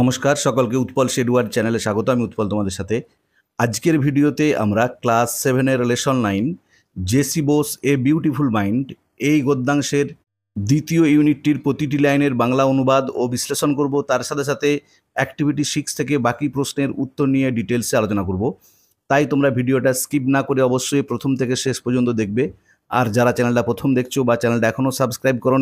নমস্কার সকলকে উৎপল শেডুয়ার চ্যানেলে স্বাগত আমি উৎপল তোমাদের সাথে আজকের ভিডিওতে আমরা ক্লাস সেভেনের lesson nine JC Bose a beautiful mind এই গদ্যাংশের দ্বিতীয় ইউনিটটির প্রতিটি লাইনের বাংলা অনুবাদ ও বিশ্লেষণ করব তার সাথে সাথে অ্যাক্টিভিটি সিক্স থেকে বাকি প্রশ্নের উত্তর নিয়ে ডিটেলসে আলোচনা করব তাই তোমরা ভিডিওটা স্কিপ না করে অবশ্যই প্রথম থেকে শেষ পর্যন্ত দেখবে আর যারা চ্যানেলটা প্রথম দেখছো বা চ্যানেলটা এখনও সাবস্ক্রাইব করো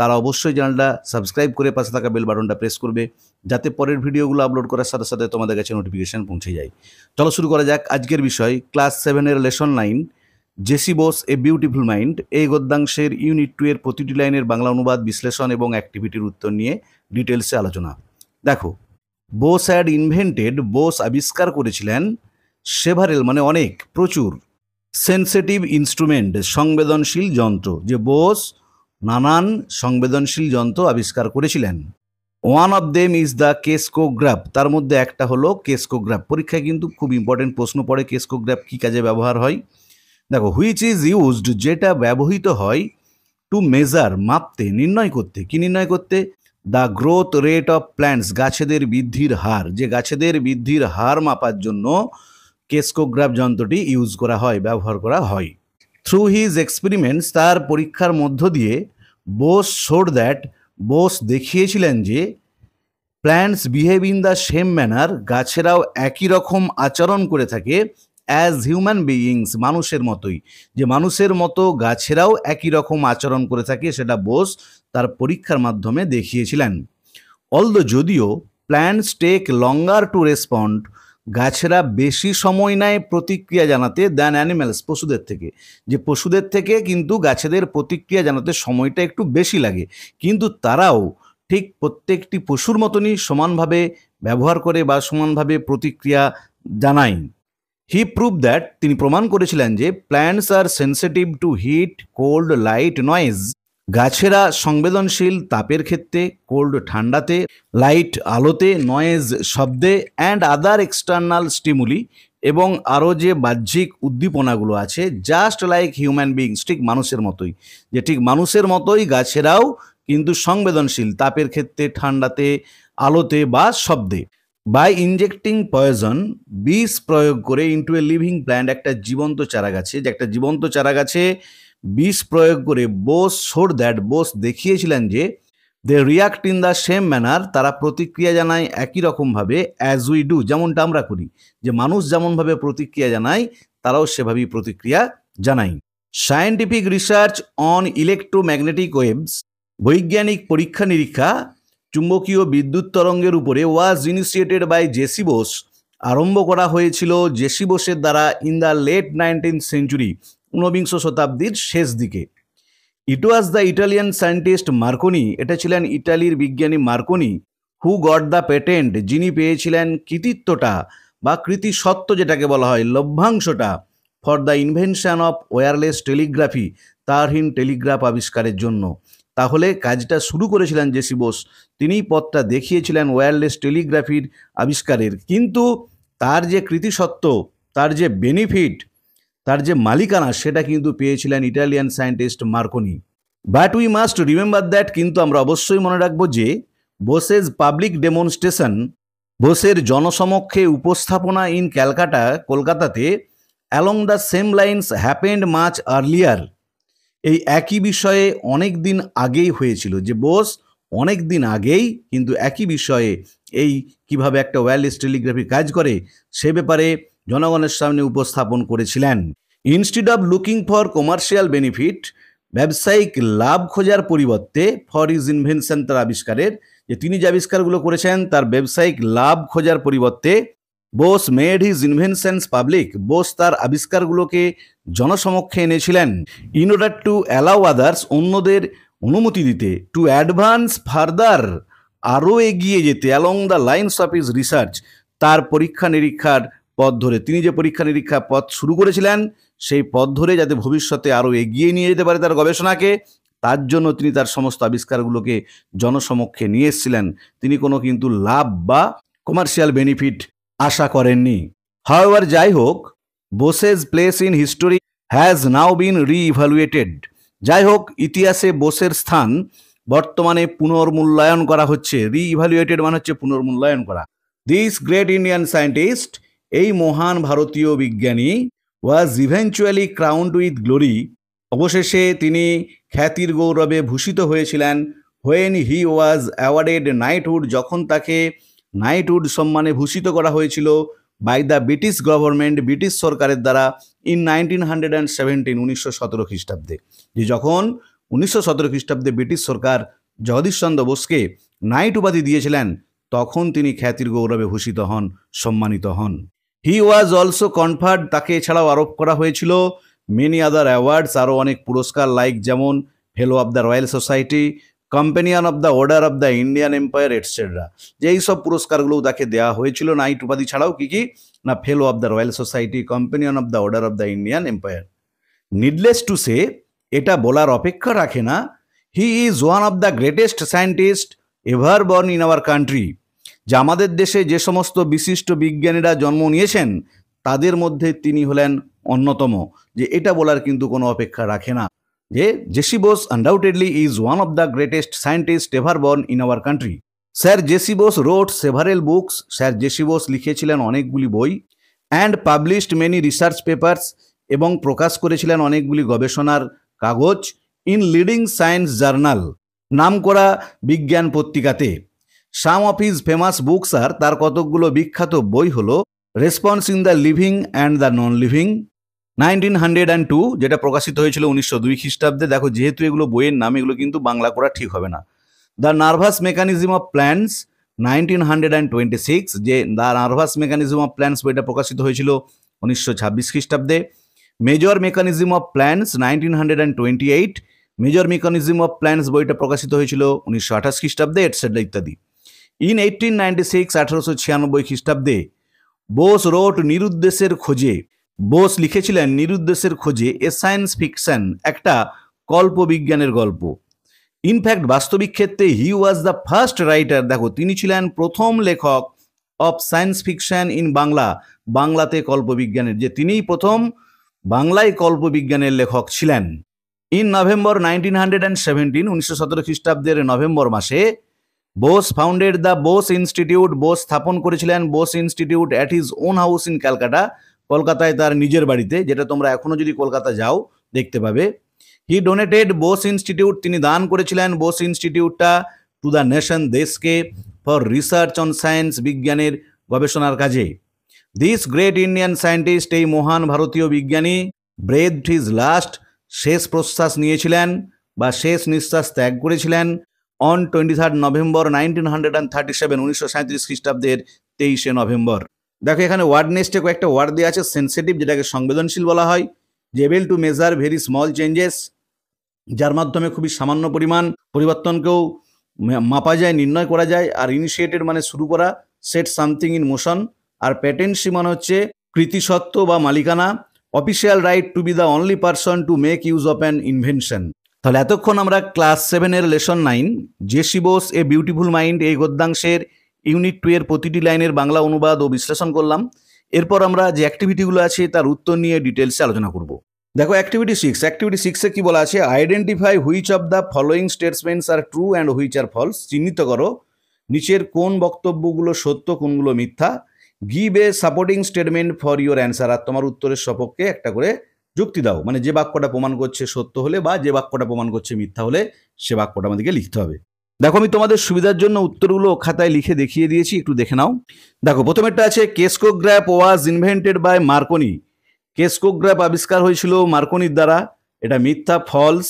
তারা অবশ্যই চ্যানেলটা সাবস্ক্রাইব করে পাশে থাকা বেল বাটনটা প্রেস করবে যাতে পরের ভিডিওগুলো আপলোড করার সাথে সাথে তোমাদের কাছে নোটিফিকেশান পৌঁছে যায় চলো শুরু করা যাক আজকের বিষয় ক্লাস সেভেনের lesson nine JC Bose a beautiful mind এই গদ্যাংশের ইউনিট টু এর প্রতিটি লাইনের বাংলা অনুবাদ বিশ্লেষণ এবং অ্যাক্টিভিটির উত্তর নিয়ে ডিটেলসে আলোচনা দেখো বোস অ্যাড ইনভেন্টেড বোস আবিষ্কার করেছিলেন সেভারেল মানে অনেক প্রচুর সেন্সেটিভ ইনস্ট্রুমেন্ট সংবেদনশীল যন্ত্র যে বোস নানান সংবেদনশীল যন্ত্র আবিষ্কার করেছিলেন one of them is the crescograph তার মধ্যে একটা হলো কেসকোগ্রাফ পরীক্ষায় কিন্তু খুব ইম্পর্টেন্ট প্রশ্ন পড়ে কেসকোগ্রাফ কী কাজে ব্যবহার হয় দেখো হুইচ ইজ ইউজড যেটা ব্যবহৃত হয় টু মেজার মাপতে নির্ণয় করতে কি নির্ণয় করতে the growth rate of plants গাছেদের বৃদ্ধির হার যে গাছেদের বৃদ্ধির হার মাপার জন্য কেসকোগ্রাফ যন্ত্রটি ইউজ করা হয় ব্যবহার করা হয় থ্রু হিজ এক্সপেরিমেন্টস তার পরীক্ষার মধ্য দিয়ে বোস শোড দ্যাট বোস দেখিয়েছিলেন যে plants behave in the same manner গাছেরাও একই রকম আচরণ করে থাকে অ্যাজ হিউম্যান বিইংস মানুষের মতোই যে মানুষের মতো গাছেরাও একই রকম আচরণ করে থাকে সেটা বোস তার পরীক্ষার মাধ্যমে দেখিয়েছিলেন অলদো যদিও plants take longer to respond গাছেরা বেশি সময় নেয় প্রতিক্রিয়া জানাতে দ্যান অ্যানিম্যালস পশুদের থেকে যে পশুদের থেকে কিন্তু গাছেদের প্রতিক্রিয়া জানাতে সময়টা একটু বেশি লাগে কিন্তু তারাও ঠিক প্রত্যেকটি পশুর মতনই সমানভাবে ব্যবহার করে বা সমানভাবে প্রতিক্রিয়া জানায় হি প্রুভ দ্যাট তিনি প্রমাণ করেছিলেন যে plants are sensitive to heat cold light noise গাছেরা সংবেদনশীল তাপের ক্ষেত্রে কোল্ড ঠান্ডাতে লাইট আলোতে নয়েজ শব্দে অ্যান্ড আদার এক্সটার্নাল স্টিমুলি এবং আরও যে বাহ্যিক উদ্দীপনাগুলো আছে জাস্ট লাইক হিউম্যান বিংস ঠিক মানুষের মতোই যে ঠিক মানুষের মতোই গাছেরাও কিন্তু সংবেদনশীল তাপের ক্ষেত্রে ঠান্ডাতে আলোতে বা শব্দে বাই ইনজেক্টিং পয়জন বিষ প্রয়োগ করে ইন্টু এ লিভিং প্ল্যান্ট একটা জীবন্ত চারাগাছে যে একটা জীবন্ত চারা গাছে বিষ প্রয়োগ করে বোস শোর দ্যাট বোস দেখিয়েছিলেন যে they react in the same manner তারা প্রতিক্রিয়া জানায় একই রকমভাবে অ্যাজ উই ডু যেমনটা আমরা করি যে মানুষ যেমনভাবে প্রতিক্রিয়া জানায় তারাও সেভাবেই প্রতিক্রিয়া জানায় scientific research on electromagnetic waves বৈজ্ঞানিক পরীক্ষা নিরীক্ষা চুম্বকীয় বিদ্যুৎ তরঙ্গের উপরে was initiated by JC Bose আরম্ভ করা হয়েছিল জেসি বোসের দ্বারা in the late nineteen century ঊনবিংশ শতাব্দীর শেষ দিকে it was the Italian scientist Marconi এটা ছিলেন ইটালির বিজ্ঞানী Marconi who got the patent যিনি পেয়েছিলেন কৃতিত্বটা বা কৃতিসত্ব যেটাকে বলা হয় লভ্যাংশটা for the invention of wireless telegraphy তারহীন টেলিগ্রাফ আবিষ্কারের জন্য তাহলে কাজটা শুরু করেছিলেন জেসি বোস তিনি পথটা দেখিয়েছিলেন ওয়্যারলেস টেলিগ্রাফির আবিষ্কারের কিন্তু তার যে কৃতিসত্ব তার যে বেনিফিট তার যে মালিকানা সেটা কিন্তু পেয়েছিলেন Italian scientist Marconi but we must remember that কিন্তু আমরা অবশ্যই মনে রাখবো যে বোসেজ পাবলিক ডেমনস্ট্রেশন বোসের জনসমক্ষে উপস্থাপনা ইন ক্যালকাটা কলকাতাতে along the same lines happened much earlier এই একই বিষয়ে অনেক দিন আগেই হয়েছিল যে বোস অনেক দিন আগেই কিন্তু একই বিষয়ে এই কিভাবে একটা ওয়্যারলেস টেলিগ্রাফি কাজ করে সে ব্যাপারে জনগণের সামনে উপস্থাপন করেছিলেন instead of looking for commercial benefit ব্যবসায়িক লাভ খোঁজার পরিবর্তে ফর ইজ ইনভেনশন তার আবিষ্কারের যে তিনি যে আবিষ্কারগুলো করেছেন তার ব্যবসায়িক লাভ খোঁজার পরিবর্তে Bose made his inventions public Bose তার আবিষ্কারগুলোকে জনসমক্ষে এনেছিলেন in order to allow others অন্যদের অনুমতি দিতে টু অ্যাডভান্স ফার্দার আরও এগিয়ে যেতে along the lines of his research তার পরীক্ষা নিরীক্ষার পথ ধরে তিনি যে পরীক্ষা নিরীক্ষা পথ শুরু করেছিলেন সেই পথ ধরে যাতে ভবিষ্যতে আরও এগিয়ে নিয়ে যেতে পারে তার গবেষণাকে তার জন্য তিনি তার সমস্ত আবিষ্কারগুলোকে জনসমক্ষে নিয়ে এসেছিলেন তিনি কোনো কিন্তু লাভ বা কমার্শিয়াল বেনিফিট আশা করেননি হাওয়ার যাই হোক Bose's place in history has now been reevaluated যাই হোক ইতিহাসে বোসের স্থান বর্তমানে পুনর্মূল্যায়ন করা হচ্ছে রিইভ্যালুয়েটেড মানে হচ্ছে পুনর্মূল্যায়ন করা দিস গ্রেট ইন্ডিয়ান সায়েন্টিস্ট এই মহান ভারতীয় বিজ্ঞানী was eventually crowned with glory অবশেষে তিনি খ্যাতির গৌরবে ভূষিত হয়েছিলেন when he was awarded knighthood যখন তাকে নাইটহুড সম্মানে ভূষিত করা হয়েছিল by the British government British সরকারের দ্বারা in nineteen hundred and seventeen উনিশশো সতেরো খ্রিস্টাব্দে যে যখন উনিশশো সতেরো খ্রিস্টাব্দে ব্রিটিশ সরকার জগদীশ চন্দ্র বোসকে নাইট উপাধি দিয়েছিলেন তখন তিনি খ্যাতির গৌরবে ভূষিত হন সম্মানিত হন হি ওয়াজ অলসো কনফার্ড তাকে এছাড়াও আরোপ করা হয়েছিল মেনি আদার অ্যাওয়ার্ডস আরও অনেক পুরস্কার লাইক যেমন ফেলো of the Royal Society Companion of the Order of the Indian Empire etcetera যে এই সব পুরস্কারগুলোও তাকে দেওয়া হয়েছিল নাইট উপাধি ছাড়াও কী কী না Fellow of the Royal Society Companion of the Order of the Indian Empire needless to say এটা বলার অপেক্ষা রাখে না he is one of the greatest scientist ever born in our country যে আমাদের দেশে যে সমস্ত বিশিষ্ট বিজ্ঞানীরা জন্ম নিয়েছেন তাদের মধ্যে তিনি হলেন অন্যতম যে এটা বলার কিন্তু কোনো অপেক্ষা রাখে না যে JC Bose undoubtedly is one of the greatest scientist ever born in our country sir JC Bose wrote several books sir JC Bose লিখেছিলেন অনেকগুলি বই and published many research papers এবং প্রকাশ করেছিলেন অনেকগুলি গবেষণার কাগজ ইন লিডিং সায়েন্স জার্নাল নাম করা বিজ্ঞান পত্রিকাতে some of his famous books আর তার কতকগুলো বিখ্যাত বই হল Response in the living and the non Living nineteen hundred and two যেটা প্রকাশিত হয়েছিল উনিশশো দুই খ্রিস্টাব্দে দেখো যেহেতু এগুলো বইয়ের নাম এগুলো কিন্তু বাংলা করা ঠিক হবে না The nervous mechanism of Plants nineteen hundred and twenty six যে The nervous mechanism of Plants বইটা প্রকাশিত হয়েছিল উনিশশো ছাব্বিশ খ্রিস্টাব্দে Motor mechanism of Plants nineteen hundred and twenty eight Motor mechanism of Plants বইটা প্রকাশিত হয়েছিল উনিশশো আঠাশ খ্রিস্টাব্দে এটসেট্রা ইত্যাদি ইন এইটিন নাইনটি সিক্স আঠারোশো ছিয়ানব্বই খ্রিস্টাব্দে বোস রোট নিরুদ্দেশের খোঁজে বোস লিখেছিলেন নিরুদ্দেশের খোঁজে এ সায়েন্স ফিকশন একটা কল্পবিজ্ঞানের গল্প ইনফ্যাক্ট বাস্তবিক ক্ষেত্রে he was the first writer দেখো তিনি ছিলেন প্রথম লেখক of science fiction in Bangla বাংলাতে কল্পবিজ্ঞানের যে তিনিই প্রথম বাংলায় কল্পবিজ্ঞানের লেখক ছিলেন in November nineteen hundred and seventeen উনিশশো সতেরো খ্রিস্টাব্দের নভেম্বর মাসে Bose founded the Bose Institute Bose স্থাপন করেছিলেন Bose Institute at his own house in Calcutta কলকাতায় তার নিজের বাড়িতে যেটা তোমরা এখনও যদি কলকাতা যাও দেখতে পাবে হি ডোনেটেড বোস ইনস্টিটিউট তিনি দান করেছিলেন বোস ইনস্টিটিউটটা টু দ্য নেশন দেশকে ফর রিসার্চ অন সায়েন্স বিজ্ঞানের গবেষণার কাজে দিস গ্রেট ইন্ডিয়ান সায়েন্টিস্ট এই মহান ভারতীয় বিজ্ঞানী ব্রেথ হিজ লাস্ট শেষ প্রশ্বাস নিয়েছিলেন বা শেষ নিঃশ্বাস ত্যাগ করেছিলেন on twenty third November nineteen hundred and thirty seven উনিশশো সাঁত্রিশ খ্রিস্টাব্দের তেইশে নভেম্বর দেখো এখানে ওয়ার্ড নেস্টে কয়েকটা ওয়ার্ড দেওয়া আছে সেন্সিটিভ যেটাকে সংবেদনশীল বলা হয় able to measure very small changes যার মাধ্যমে খুবই সামান্য পরিমাণ পরিবর্তনকেও মাপা যায় নির্ণয় করা যায় আর ইনিশিয়েটেড মানে শুরু করা সেট সামথিং ইন মোশন আর প্যাটেন্সি মানে হচ্ছে কৃতিসত্ত্ব বা মালিকানা official right to be the only person to make use of an invention তাহলে এতক্ষণ আমরা ক্লাস সেভেনের lesson nine JC Bose a beautiful mind এই গদ্যাংশের ইউনিট টু এর প্রতিটি লাইনের বাংলা অনুবাদ ও বিশ্লেষণ করলাম এরপর আমরা যে অ্যাক্টিভিটিগুলো আছে তার উত্তর নিয়ে ডিটেলসে আলোচনা করব দেখো অ্যাক্টিভিটি সিক্স অ্যাক্টিভিটি সিক্সে কি বলা আছে identify which of the following statements are true and which are false চিহ্নিত করো নিচের কোন বক্তব্যগুলো সত্য কোনগুলো মিথ্যা give a supporting statement for your answer আর তোমার উত্তরের সপক্ষে একটা করে যুক্তি দাও মানে যে বাক্যটা প্রমাণ করছে সত্য হলে বা যে বাক্যটা প্রমাণ করছে মিথ্যা হলে সে বাক্যটা আমাদেরকে লিখতে হবে দেখো আমি তোমাদের সুবিধার জন্য উত্তরগুলো খাতায় লিখে দেখিয়ে দিয়েছি একটু দেখে নাও দেখো প্রথমেরটা আছে crescograph was invented by Marconi crescograph আবিষ্কার হয়েছিল মার্কনির দ্বারা এটা মিথ্যা ফলস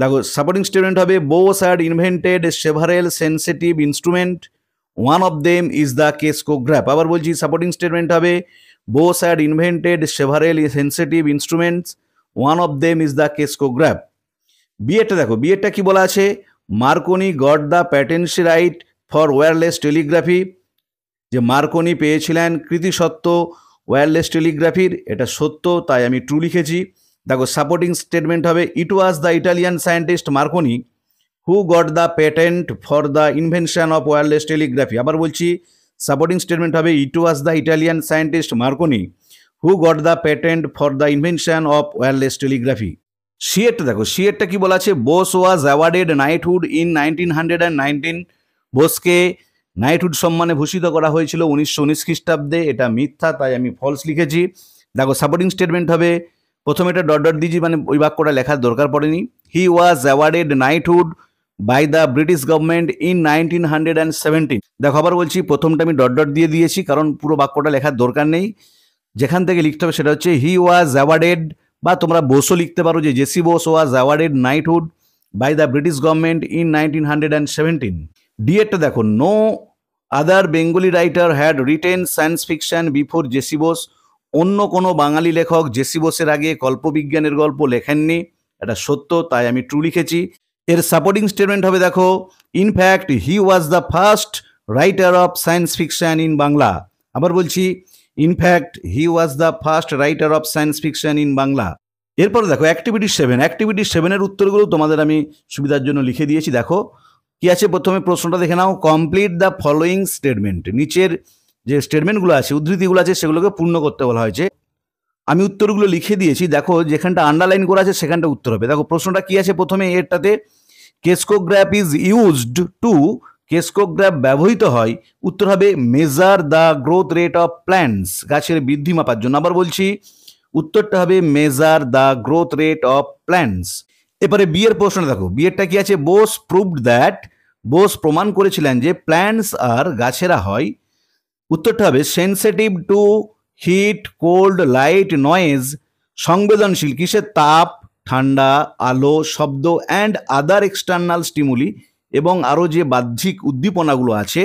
দেখো সাপোর্টিং স্টুডেন্ট হবে Bose had invented several sensitive instrument one of them is the crescograph আবার বলছি সাপোর্টিং স্টেটমেন্ট হবে Bose had invented several sensitive instruments one of them is the crescograph বিএটা দেখো বিএটা কি বলা আছে Marconi got the patency right for wireless telegraphy যে মার্কনি পেয়েছিলেন কৃতিসত্ত্ব ওয়্যারলেস টেলিগ্রাফির এটা সত্য তাই আমি ট্রু লিখেছি দেখো সাপোর্টিং স্টেটমেন্ট হবে it was the Italian scientist Marconi who got the patent for the invention of wireless telegraphy আবার বলছি সাপোর্টিং স্টেটমেন্ট হবে it was the Italian scientist Marconi who got the patent for the invention of wireless telegraphy সিয়েটটা দেখো সিয়েটটা কি বলা আছে Bose was awarded knighthood in nineteen hundred and nineteen বোসকে নাইটহুড সম্মানে ভূষিত করা হয়েছিল উনিশশো উনিশ খ্রিস্টাব্দে এটা মিথ্যা তাই আমি ফলস লিখেছি দেখো সাপোর্টিং স্টেটমেন্ট হবে প্রথমে এটা ডট ডট দিয়েছি মানে ওই বাক্যটা লেখার দরকার পড়েনি he was awarded knighthood by the British government in nineteen hundred and seventeen দেখো আবার বলছি প্রথমটা আমি ডট ডট দিয়ে দিয়েছি কারণ পুরো বাক্যটা লেখার দরকার নেই যেখান থেকে লিখতে হবে সেটা হচ্ছে হি ওয়াজ অ্যাওয়ার্ডেড বা তোমরা বোসও লিখতে পারো যে JC Bose was awarded knighthood by the British government in nineteen hundred and seventeen ডিএটটা দেখো no other Bengali writer had written science fiction before JC Bose অন্য কোনো বাঙালি লেখক জেসি বোসের আগে কল্পবিজ্ঞানের গল্প লেখেননি এটা সত্য তাই আমি ট্রু লিখেছি এর সাপোর্টিং স্টেটমেন্ট হবে দেখো in fact he was the first writer of science fiction in Bangla আবার বলছি in fact he was the first writer of science fiction in Bangla এরপর দেখো অ্যাক্টিভিটি সেভেন অ্যাক্টিভিটি সেভেনের উত্তরগুলো তোমাদের আমি সুবিধার জন্য লিখে দিয়েছি দেখো কি আছে প্রথমে প্রশ্নটা দেখে নাও কমপ্লিট দ্য ফলোয়িং স্টেটমেন্ট নিচের যে স্টেটমেন্টগুলো আছে উদ্ধৃতিগুলো আছে সেগুলোকে পূর্ণ করতে বলা হয়েছে আমি উত্তরগুলো লিখে দিয়েছি দেখো যেখানটা আন্ডারলাইন করা আছে সেখানটা উত্তর হবে দেখো প্রশ্নটা কি আছে প্রথমে এরটাতে crescograph is used to crescograph ব্যবহৃত হয় উত্তর হবে measure the growth rate of plants গাছের বৃদ্ধি মাপার জন্য আবার বলছি উত্তরটা হবে measure the growth rate of plants এবারে বিয়ের প্রশ্নটা দেখো বিয়েরটা কি আছে বোস প্রুভড দ্যাট বোস প্রমাণ করেছিলেন যে প্ল্যান্টস আর গাছেরা হয় উত্তরটা হবে sensitive to heat cold light noise সংবেদনশীল কিসের তাপ ঠান্ডা আলো শব্দ অ্যান্ড আদার এক্সটার্নাল স্টিমুলি এবং আরও যে বাহ্যিক উদ্দীপনাগুলো আছে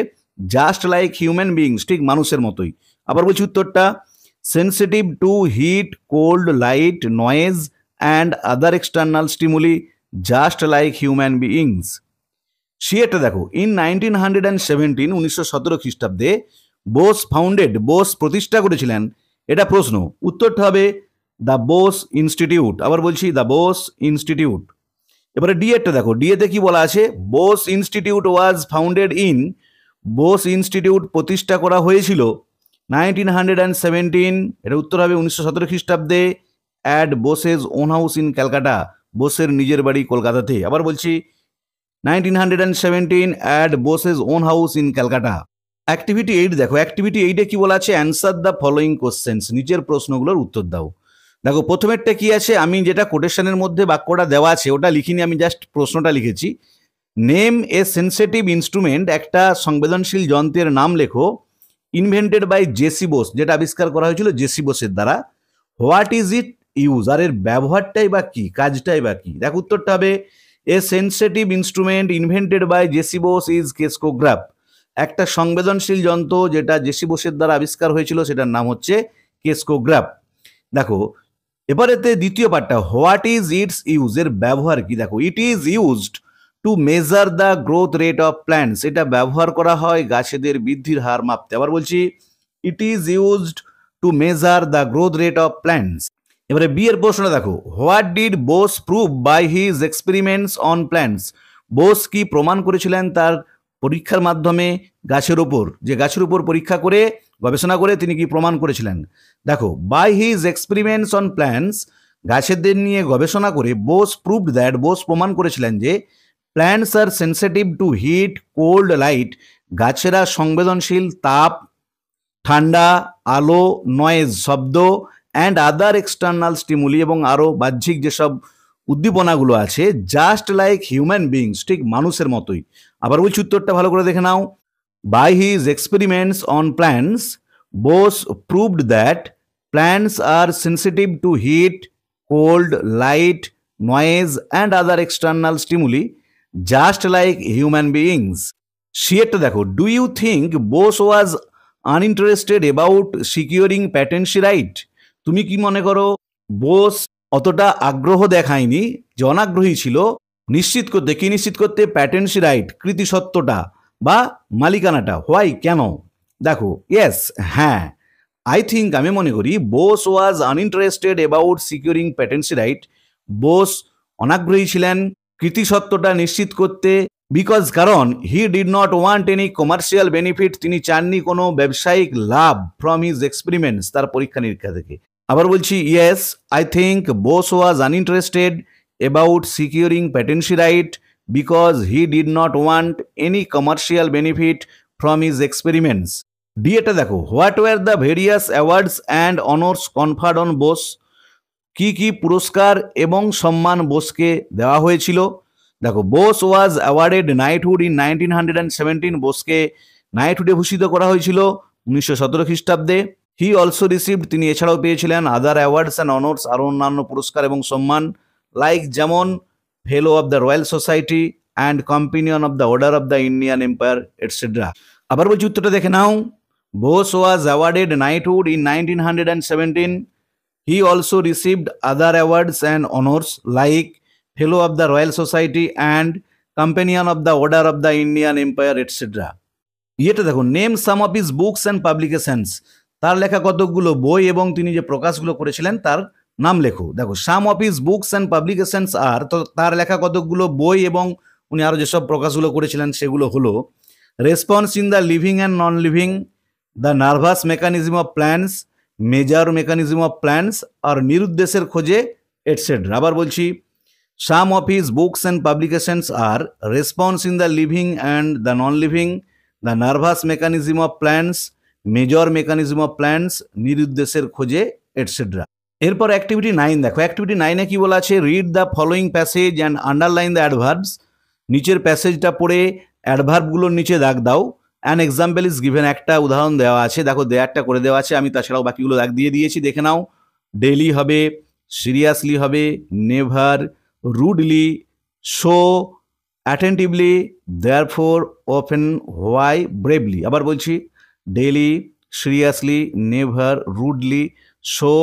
জাস্ট লাইক হিউম্যান বিইংস ঠিক মানুষের মতোই আবার বলছি উত্তরটা sensitive to heat cold light noise and other external stimuli just like human beings সিএটা দেখো in nineteen hundred and seventeen উনিশশো সতেরো খ্রিস্টাব্দে বোস ফাউন্ডেড বোস প্রতিষ্ঠা করেছিলেন এটা প্রশ্ন উত্তরটা হবে দ্য বোস ইনস্টিটিউট আবার বলছি দ্য বোস ইনস্টিটিউট এবারে ডিএটা দেখো ডিএতে কি বলা আছে Bose Institute was founded in Bose Institute প্রতিষ্ঠা করা হয়েছিল নাইনটিন হান্ড্রেড অ্যান্ড সেভেন্টিন এটা উত্তর হবে উনিশশো সতেরো খ্রিস্টাব্দে at Bose's own house in Calcutta বোসের নিজের বাড়ি কলকাতাতে আবার বলছি nineteen hundred and seventeen at Bose's own house in Calcutta activity eight দেখো অ্যাক্টিভিটি এইটে কি বলা আছে অ্যান্সার দ্য ফলোয়িং কোশ্চেন্স নিচের প্রশ্নগুলোর উত্তর দাও দেখো প্রথমেরটা কি আছে আমি যেটা কোটেশনের মধ্যে বাক্যটা দেওয়া আছে ওটা লিখিনি আমি জাস্ট প্রশ্নটা লিখেছি নেম এ সেন্সেটিভ ইনস্ট্রুমেন্ট একটা সংবেদনশীল যন্ত্রের নাম লেখো ইনভেন্টেড বাই জেসি বোস যেটা আবিষ্কার করা হয়েছিল জেসি বোসের দ্বারা হোয়াট ইজ ইট ইউজ আর এর ব্যবহারটাই বা কী কাজটাই বা কী দেখ উত্তরটা হবে a sensitive instrument invented by JC Bose is crescograph একটা সংবেদনশীল যন্ত্র যেটা জেসি বোসের দ্বারা আবিষ্কার হয়েছিল সেটার নাম হচ্ছে কেসকোগ্রাফ দেখো এবারেতে দ্বিতীয় পার্টটা হোয়াট ইজ ইটস ইউজ এর ব্যবহার কি দেখো it is used to measure the growth rate of plants এটা ব্যবহার করা হয় গাছেদের বৃদ্ধির হার মাপতে আবার বলছি it is used to measure the growth rate of plants এবারে বিয়ের প্রশ্ন দেখো what did Bose prove by his experiments on plants Bose কি প্রমাণ করেছিলেন তার পরীক্ষার মাধ্যমে গাছের ওপর যে গাছের উপর পরীক্ষা করে গবেষণা করে তিনি কি প্রমাণ করেছিলেন দেখো by his experiments on plants গাছেদের নিয়ে গবেষণা করে বোস প্রুভ দ্যাট বোস প্রমাণ করেছিলেন যে plants are sensitive to heat cold light গাছেরা সংবেদনশীল তাপ ঠান্ডা আলো নয়েজ শব্দ অ্যান্ড আদার এক্সটার্নাল স্টিমুলি এবং আরও বাহ্যিক যেসব উদ্দীপনাগুলো আছে জাস্ট লাইক হিউম্যান বিংস ঠিক মানুষের মতোই আবার বলছি উত্তরটা ভালো করে দেখে নাও by his experiments on plants Bose proved that plants are sensitive to heat cold light noise and other external stimuli just like human beings সিয়েটটা দেখো do you think Bose was uninterested about securing patency right তুমি কি মনে করো বোস অতটা আগ্রহ দেখায়নি যে অনাগ্রহী ছিল নিশ্চিত করতে কি নিশ্চিত করতে প্যাটেন্সি রাইট কৃতিসত্ত্বটা বা মালিকানাটা হোয়াই কেন দেখো ইয়েস হ্যাঁ আই থিঙ্ক আমি মনে করি Bose was uninterested about securing patency right Bose অনাগ্রহী ছিলেন কৃতিসত্ত্বটা নিশ্চিত করতে বিকজ কারণ he did not want any commercial benefit তিনি চাননি কোনো ব্যবসায়িক লাভ ফ্রম হিজ এক্সপেরিমেন্টস তার পরীক্ষা নিরীক্ষা থেকে আবার বলছি yes I think Bose was uninterested about securing patency right because he did not want any commercial benefit from his experiments ডিএটা দেখো what were the various awards and honours conferred on Bose কি কি পুরস্কার এবং সম্মান বোসকে দেওয়া হয়েছিল দেখো Bose was awarded knighthood in nineteen hundred and seventeen বোসকে নাইটহুডে ভূষিত করা হয়েছিল উনিশশো সতেরো খ্রিস্টাব্দে হি অলসো রিসিভড তিনি এছাড়াও পেয়েছিলেন আদার অ্যাওয়ার্ডস অ্যান্ড অনার্স আরও অন্যান্য পুরস্কার এবং সম্মান লাইক যেমন ফেলো of the Royal Society and companion of the Order of the Indian Empire etcetera আবার বলছি উত্তরটা দেখে নাও Bose was awarded knighthood in nineteen hundred and seventeen he also received other awards and honours like fellow of the Royal Society and companion of the Order of the Indian Empire etcetera ইয়েটা দেখো name some of his books and publications তার লেখা কতকগুলো বই এবং তিনি যে প্রকাশগুলো করেছিলেন তার নাম লেখো দেখো some of his books and publications আর তো তার লেখা কতকগুলো বই এবং উনি আরও যেসব প্রকাশগুলো করেছিলেন সেগুলো হলো response in the living and non living the nervous mechanism of plants measure mechanism of plants আর নিরুদ্দেশের খোঁজে এটসেট্রা আবার বলছি some of his books and publications are response in the living and the non living the nervous mechanism of plants major mechanism of plants নিরুদ্দেশের খোঁজে etcetera এরপর activity nine দেখো activity নাইনে কি বলা আছে read the following passage and underline the adverbs নিচের প্যাসেজটা পড়ে অ্যাডভার্বগুলোর নিচে দাগ দাও অ্যান এক্সাম্পল ইজ গিভেন একটা উদাহরণ দেওয়া আছে দেখো দেয়ারটা করে দেওয়া আছে আমি তাছাড়াও বাকিগুলো দাগ দিয়ে দিয়েছি দেখে নাও ডেলি হবে সিরিয়াসলি হবে never rudely so attentively therefore often why bravely আবার বলছি daily seriously never rudely so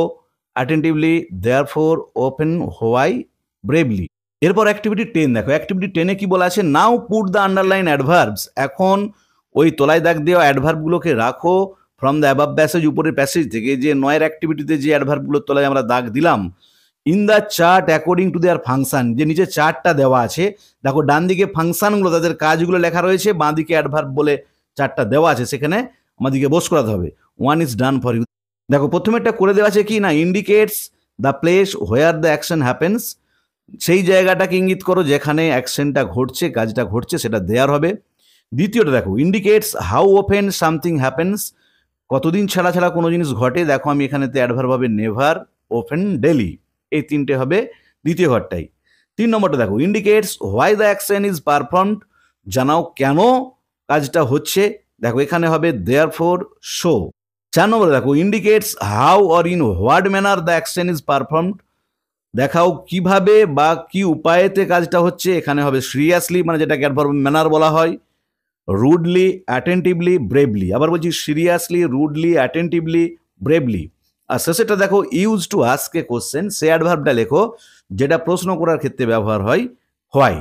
attentively therefore often why bravely এরপর অ্যাক্টিভিটি টেন দেখো অ্যাক্টিভিটি টেনে কি বলা আছে now put the underline adverbs এখন ওই তোলায় দাগ দেওয়া অ্যাডভার্বগুলোকে রাখো ফ্রম দ্য অ্যাবাব প্যাসেজ উপরের প্যাসেজ থেকে যে নয়ের অ্যাক্টিভিটিতে যে অ্যাডভার্বগুলোর তলায় আমরা দাগ দিলাম in the chart according to their function যে নিচে চার্টটা দেওয়া আছে দেখো ডান দিকে ফাংশানগুলো তাদের কাজগুলো লেখা রয়েছে বাঁ দিকে অ্যাডভার্ব বলে চার্টটা দেওয়া আছে সেখানে আমাদেরকে বোস করাতে হবে one is done for you দেখো প্রথমে একটা করে দেওয়া আছে কি না indicates the place where the action happens সেই জায়গাটাকে ইঙ্গিত করো যেখানে অ্যাকশনটা ঘটছে কাজটা ঘটছে সেটা দেয়ার হবে দ্বিতীয়টা দেখো indicates how often something happens কতদিন ছাড়া ছাড়া কোনো জিনিস ঘটে দেখো আমি এখানেতে অ্যাডভার হবে নেভার ওপেন ডেলি এই তিনটে হবে দ্বিতীয় ঘরটাই তিন নম্বরটা দেখো indicates why the action is performed জানাও কেন কাজটা হচ্ছে দেখো এখানে হবে দেয়ার ফোর শো চার নম্বরে দেখো indicates how or in what manner the action is performed দেখাও কিভাবে বা কি উপায়েতে কাজটা হচ্ছে এখানে হবে সিরিয়াসলি মানে যেটাকে অ্যাডভার্ব ম্যানার বলা হয় রুডলি অ্যাটেন্টিভলি ব্রেভলি আবার বলছি সিরিয়াসলি রুডলি অ্যাটেন্টিভলি ব্রেভলি আর শেষেটা দেখো use to ask a question সে অ্যাডভার্বটা লেখো যেটা প্রশ্ন করার ক্ষেত্রে ব্যবহার হয় হোয়াই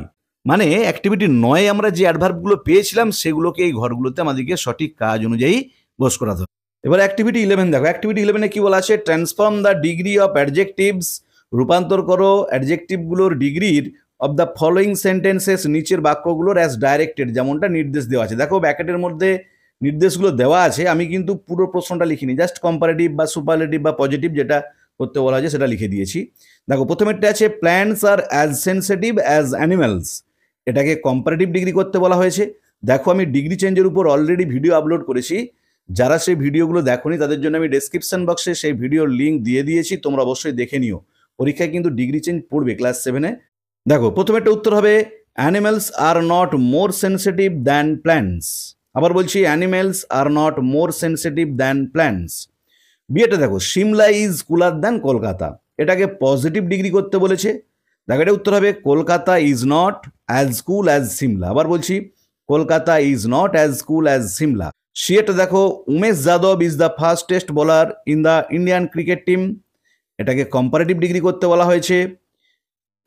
মানে অ্যাক্টিভিটি নয় আমরা যে অ্যাডভার্বগুলো পেয়েছিলাম সেগুলোকে এই ঘরগুলোতে আমাদেরকে সঠিক কাজ অনুযায়ী বস করাতে হবে এবার অ্যাক্টিভিটি ইলেভেন দেখো অ্যাক্টিভিটি ইলেভেনে কি বলা আছে transform the degree of adjectives রূপান্তর করো অ্যাডজেক্টিভগুলোর ডিগ্রির অব দ্য ফলোয়িং সেন্টেন্সেস নিচের বাক্যগুলোর অ্যাজ ডাইরেক্টেড যেমনটা নির্দেশ দেওয়া আছে দেখো ব্যাকেটের মধ্যে নির্দেশগুলো দেওয়া আছে আমি কিন্তু পুরো প্রশ্নটা লিখিনি জাস্ট কম্পারেটিভ বা সুপারলেটিভ বা পজিটিভ যেটা করতে বলা হয়েছে সেটা লিখে দিয়েছি দেখো প্রথমেরটা আছে plants are as sensitive as animals এটাকে কম্পারেটিভ ডিগ্রি করতে বলা হয়েছে দেখো আমি ডিগ্রি চেঞ্জের উপর অলরেডি ভিডিও আপলোড করেছি যারা সেই ভিডিওগুলো দেখোনি তাদের জন্য আমি ডেসক্রিপশন বক্সে সেই ভিডিওর লিঙ্ক দিয়ে দিয়েছি তোমরা অবশ্যই দেখে নিও পরীক্ষায় কিন্তু ডিগ্রি চেঞ্জ পড়বে ক্লাস সেভেনে দেখো প্রথমে একটা উত্তর হবে animals are not more sensitive than plants আবার বলছি animals are not more sensitive than plants বিয়েটা দেখো Simla is cooler than Kolkata এটাকে পজিটিভ ডিগ্রি করতে বলেছে দেখো এটা উত্তর হবে Kolkata is not as cool as Simla আবার বলছি Kolkata is not as cool as Simla সিএটা দেখো Umesh Yadav is the fastest bowler in the Indian cricket team এটাকে কম্পারেটিভ ডিগ্রি করতে বলা হয়েছে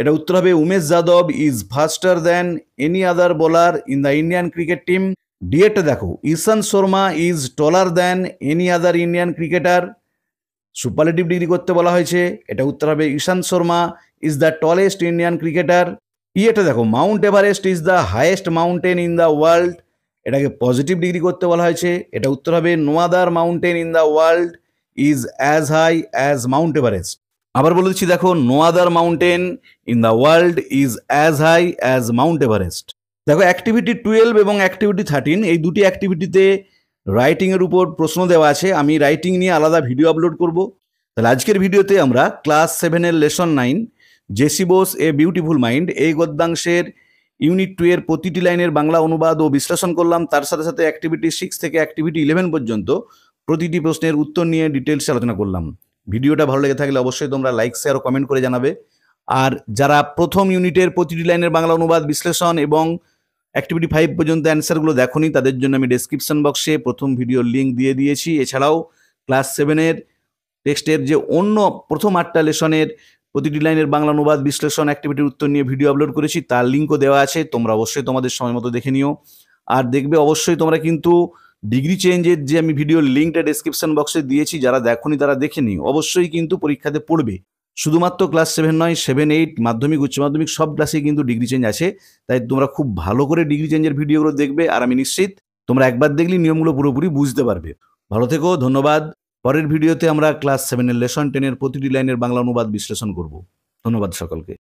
এটা উত্তর হবে Umesh Yadav is faster than any other bowler in the Indian cricket team ডিএটা দেখো Ishant Sharma is taller than any other Indian cricketer superlative degree করতে বলা হয়েছে এটা উত্তর হবে Ishant Sharma is the tallest Indian cricketer ইয়েটা দেখো Mount Everest is the highest mountain in the world এটাকে পজিটিভ ডিগ্রি করতে বলা হয়েছে এটা উত্তর হবে no other mountain in the world is as high as Mount Everest আবার বলে দিচ্ছি দেখো no other mountain in the world is as high as Mount Everest দেখো অ্যাক্টিভিটি টুয়েলভ এবং অ্যাক্টিভিটি থার্টিন এই দুটি অ্যাক্টিভিটিতে রাইটিংয়ের উপর প্রশ্ন দেওয়া আছে আমি রাইটিং নিয়ে আলাদা ভিডিও আপলোড করব তাহলে আজকের ভিডিওতে আমরা ক্লাস সেভেনের lesson nine J C a beautiful mind এই গদ্যাংশের ইউনিট টু এর প্রতিটি লাইনের বাংলা অনুবাদ ও বিশ্লেষণ করলাম তার সাথে সাথে অ্যাক্টিভিটি সিক্স থেকে অ্যাক্টিভিটি ইলেভেন পর্যন্ত প্রতিটি প্রশ্নের উত্তর নিয়ে ডিটেলস আলোচনা করলাম ভিডিওটা ভালো লেগে থাকলে অবশ্যই তোমরা লাইক শেয়ার ও কমেন্ট করে জানাবে আর যারা প্রথম ইউনিটের প্রতিটি লাইনের বাংলা অনুবাদ বিশ্লেষণ এবং অ্যাক্টিভিটি ফাইভ পর্যন্ত অ্যান্সারগুলো দেখনি তাদের জন্য আমি ডেসক্রিপশন বক্সে প্রথম ভিডিওর লিঙ্ক দিয়ে দিয়েছি এছাড়াও ক্লাস সেভেনের টেক্সটের যে অন্য প্রথম আটটা লেশনের প্রতিটি লাইনের বাংলা অনুবাদ বিশ্লেষণ অ্যাক্টিভিটির উত্তর নিয়ে ভিডিও আপলোড করেছি তার লিঙ্কও দেওয়া আছে তোমরা অবশ্যই তোমাদের সময় মতো দেখে নিও আর দেখবে অবশ্যই তোমরা কিন্তু ডিগ্রি চেঞ্জের যে আমি ভিডিও লিঙ্কটা ডেসক্রিপশন বক্সে দিয়েছি যারা দেখনি তারা দেখে নিও অবশ্যই কিন্তু পরীক্ষাতে পড়বে শুধুমাত্র ক্লাস সেভেন নয় সেভেন এইট মাধ্যমিক উচ্চ মাধ্যমিক সব ক্লাসে কিন্তু ডিগ্রি চেঞ্জ আছে তাই তোমরা খুব ভালো করে ডিগ্রি চেঞ্জের ভিডিওগুলো দেখবে আর আমি নিশ্চিত তোমরা একবার দেখলে নিয়মগুলো পুরোপুরি বুঝতে পারবে ভালো থেকো ধন্যবাদ পরের ভিডিওতে আমরা ক্লাস সেভেনের লেসন টেনের প্রতিটি লাইনের বাংলা অনুবাদ বিশ্লেষণ করব ধন্যবাদ সকলকে